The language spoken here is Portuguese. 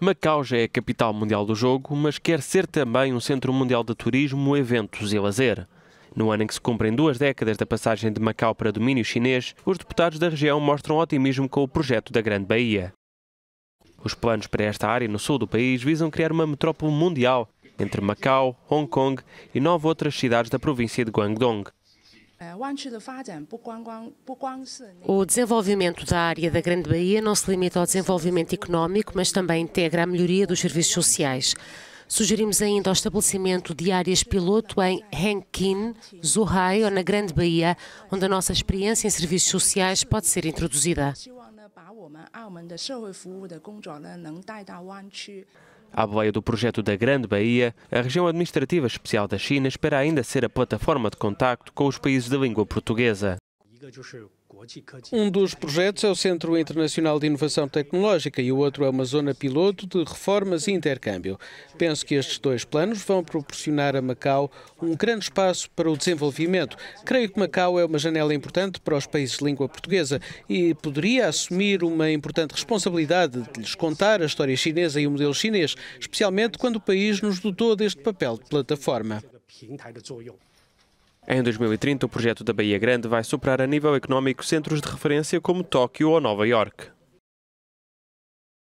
Macau já é a capital mundial do jogo, mas quer ser também um centro mundial de turismo, eventos e lazer. No ano em que se cumprem duas décadas da passagem de Macau para domínio chinês, os deputados da região mostram otimismo com o projeto da Grande Baía. Os planos para esta área no sul do país visam criar uma metrópole mundial entre Macau, Hong Kong e nove outras cidades da província de Guangdong. O desenvolvimento da área da Grande Bahia não se limita ao desenvolvimento económico, mas também integra a melhoria dos serviços sociais. Sugerimos ainda o estabelecimento de áreas piloto em Henkin, Zuhai ou na Grande Bahia, onde a nossa experiência em serviços sociais pode ser introduzida. À boia do projeto da Grande Bahia, a região administrativa especial da China espera ainda ser a plataforma de contacto com os países da língua portuguesa. Um dos projetos é o Centro Internacional de Inovação Tecnológica e o outro é uma zona piloto de reformas e intercâmbio. Penso que estes dois planos vão proporcionar a Macau um grande espaço para o desenvolvimento. Creio que Macau é uma janela importante para os países de língua portuguesa e poderia assumir uma importante responsabilidade de lhes contar a história chinesa e o modelo chinês, especialmente quando o país nos dotou deste papel de plataforma. Em 2030, o projeto da Bahia Grande vai superar a nível económico centros de referência como Tóquio ou Nova York.